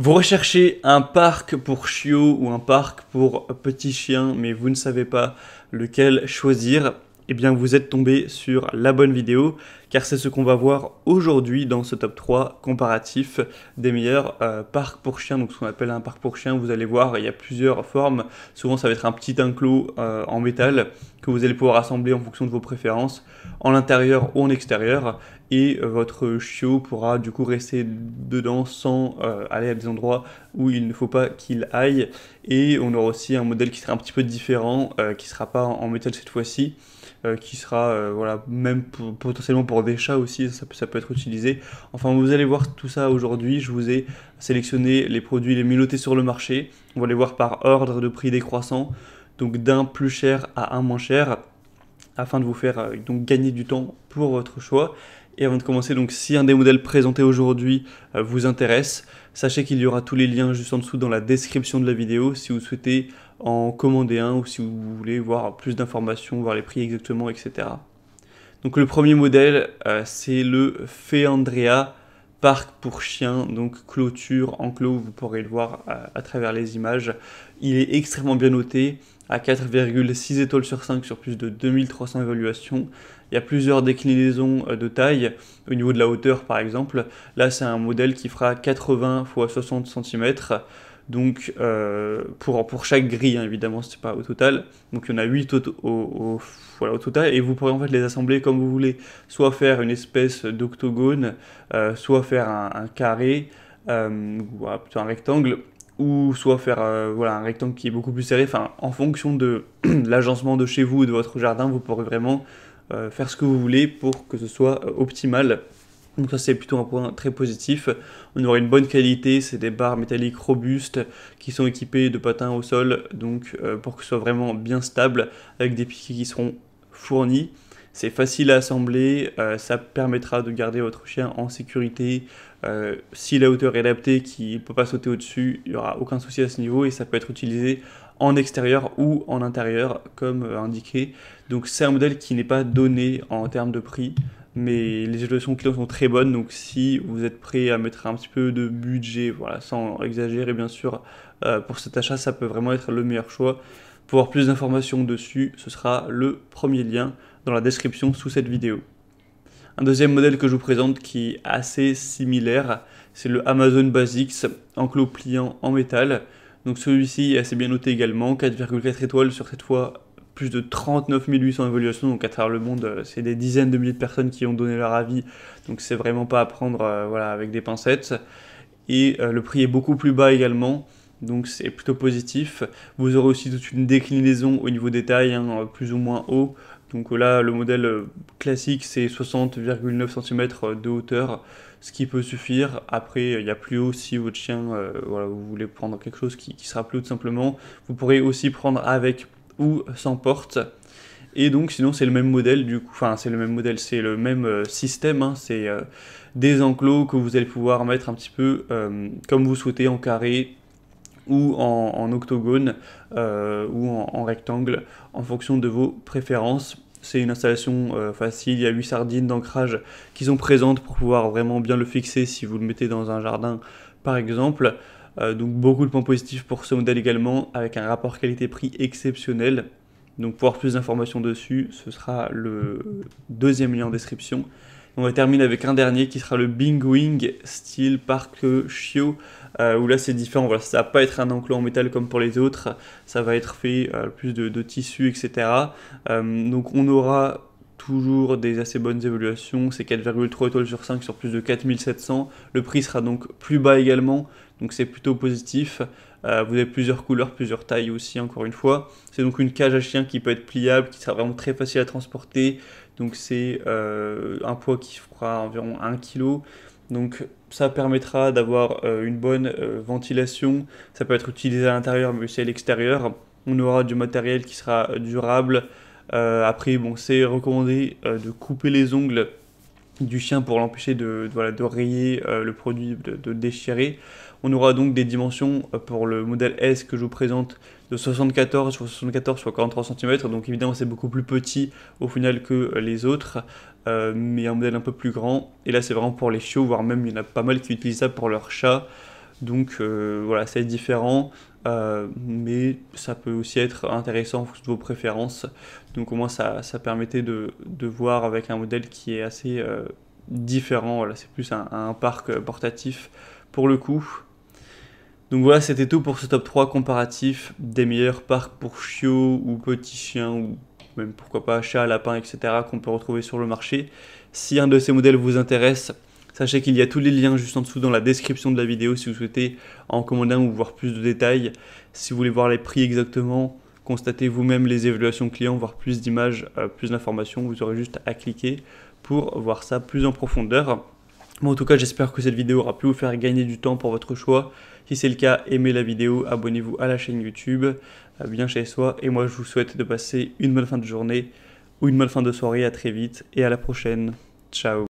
Vous recherchez un parc pour chiots ou un parc pour petits chiens, mais vous ne savez pas lequel choisir eh bien vous êtes tombé sur la bonne vidéo car c'est ce qu'on va voir aujourd'hui dans ce top 3 comparatif des meilleurs euh, parcs pour chiens, donc ce qu'on appelle un parc pour chiens, vous allez voir il y a plusieurs formes, souvent ça va être un petit enclos euh, en métal que vous allez pouvoir assembler en fonction de vos préférences en l'intérieur ou en extérieur et euh, votre chiot pourra du coup rester dedans sans aller à des endroits où il ne faut pas qu'il aille et on aura aussi un modèle qui sera un petit peu différent qui ne sera pas en métal cette fois-ci euh, qui sera, euh, voilà, même potentiellement pour des chats aussi, ça, ça, peut être utilisé. Enfin, vous allez voir tout ça aujourd'hui. Je vous ai sélectionné les produits les mieux sur le marché. On va les voir par ordre de prix décroissant, donc d'un plus cher à un moins cher, afin de vous faire euh, donc gagner du temps pour votre choix. Et avant de commencer, donc si un des modèles présentés aujourd'hui vous intéresse, sachez qu'il y aura tous les liens juste en dessous dans la description de la vidéo si vous souhaitez en commander un ou si vous voulez voir plus d'informations, voir les prix exactement, etc. Donc le premier modèle, euh, c'est le Feandrea Parc pour chien. donc clôture, enclos, vous pourrez le voir euh, à, travers les images. Il est extrêmement bien noté, à 4,6 étoiles sur 5 sur plus de 2300 évaluations. Il y a plusieurs déclinaisons euh, de taille, au niveau de la hauteur par exemple. Là, c'est un modèle qui fera 80 x 60 cm. Donc, euh, pour, chaque grille, hein, évidemment, c'est pas au total. Donc, il y en a 8 au, total. Et vous pourrez en fait les assembler comme vous voulez. Soit faire une espèce d'octogone, euh, soit faire un, carré, euh, ou ah, plutôt un rectangle, ou soit faire voilà, un rectangle qui est beaucoup plus serré. Enfin, en fonction de l'agencement de chez vous, et de votre jardin, vous pourrez vraiment faire ce que vous voulez pour que ce soit optimal donc ça c'est plutôt un point très positif. On aura une bonne qualité, c'est des barres métalliques robustes qui sont équipées de patins au sol, donc euh, pour que ce soit vraiment bien stable, avec des piquets qui seront fournis. C'est facile à assembler, euh, ça permettra de garder votre chien en sécurité. Euh, si la hauteur est adaptée, qu'il ne peut pas sauter au-dessus, il n'y aura aucun souci à ce niveau et ça peut être utilisé en extérieur ou en intérieur comme indiqué. Donc c'est un modèle qui n'est pas donné en termes de prix mais les évaluations clients sont très bonnes, donc si vous êtes prêt à mettre un petit peu de budget, voilà, sans exagérer bien sûr, euh, pour cet achat, ça peut vraiment être le meilleur choix. Pour avoir plus d'informations dessus, ce sera le premier lien dans la description sous cette vidéo. Un deuxième modèle que je vous présente qui est assez similaire, c'est le Amazon Basics enclos pliant en métal. Donc celui-ci est assez bien noté également, 4,4 étoiles sur cette fois plus de 39 800 évaluations, donc à travers le monde, euh, c'est des dizaines de milliers de personnes qui ont donné leur avis, donc c'est vraiment pas à prendre euh, voilà, avec des pincettes. Et euh, le prix est beaucoup plus bas également, donc c'est plutôt positif. Vous aurez aussi toute une déclinaison au niveau des tailles, hein, plus ou moins haut. Donc là, le modèle classique, c'est 60,9 cm de hauteur, ce qui peut suffire. Après, il y a plus haut si votre chien, voilà, vous voulez prendre quelque chose qui, qui sera plus haut tout simplement. Vous pourrez aussi prendre avec ou sans porte. Et donc sinon c'est le même modèle du coup, enfin c'est le même modèle, c'est le même euh, système, hein. c'est euh, des enclos que vous allez pouvoir mettre un petit peu euh, comme vous souhaitez en carré ou en, octogone ou en, rectangle en fonction de vos préférences. C'est une installation facile, il y a 8 sardines d'ancrage qui sont présentes pour pouvoir vraiment bien le fixer si vous le mettez dans un jardin par exemple. Euh, donc beaucoup de points positifs pour ce modèle également, avec un rapport qualité-prix exceptionnel. Donc pour avoir plus d'informations dessus, ce sera le deuxième lien en description. On va terminer avec un dernier qui sera le Bing Wing style Parc Chio, euh, où là c'est différent, voilà, ça va pas être un enclos en métal comme pour les autres, ça va être fait euh, plus de, de tissu, etc. donc on aura toujours des assez bonnes évaluations, c'est 4,3 étoiles sur 5 sur plus de 4700, le prix sera donc plus bas également, donc c'est plutôt positif. Euh, vous avez plusieurs couleurs, plusieurs tailles aussi, encore une fois. C'est donc une cage à chien qui peut être pliable, qui sera vraiment très facile à transporter. Donc c'est euh, un poids qui fera environ 1 kg. Donc ça permettra d'avoir euh, une bonne ventilation. Ça peut être utilisé à l'intérieur mais aussi à l'extérieur. On aura du matériel qui sera durable, euh, après, bon, c'est recommandé euh, de couper les ongles du chien pour l'empêcher de, voilà, de rayer euh, le produit, de, déchirer. On aura donc des dimensions pour le modèle S que je vous présente de 74 sur 74 sur 43 cm, donc évidemment c'est beaucoup plus petit au final que les autres, mais un modèle un peu plus grand. Et là c'est vraiment pour les chiots, voire même il y en a pas mal qui utilisent ça pour leurs chats. Donc voilà, c'est différent. Euh, mais ça peut aussi être intéressant en vos préférences. Donc au moins ça, permettait de, voir avec un modèle qui est assez euh, différent. Voilà, c'est plus un, un, parc portatif pour le coup. Donc voilà, c'était tout pour ce top 3 comparatif des meilleurs parcs pour chiots ou petits chiens ou même pourquoi pas chats, lapins, etc. qu'on peut retrouver sur le marché. Si un de ces modèles vous intéresse, Sachez qu'il y a tous les liens juste en dessous dans la description de la vidéo si vous souhaitez en commander un ou voir plus de détails. Si vous voulez voir les prix exactement, constatez vous-même les évaluations clients, voir plus d'images, euh, plus d'informations, vous aurez juste à cliquer pour voir ça plus en profondeur. Bon, en tout cas, j'espère que cette vidéo aura pu vous faire gagner du temps pour votre choix. Si c'est le cas, aimez la vidéo, abonnez-vous à la chaîne YouTube, euh, bien chez soi. Et moi, je vous souhaite de passer une bonne fin de journée ou une bonne fin de soirée. À très vite et à la prochaine. Ciao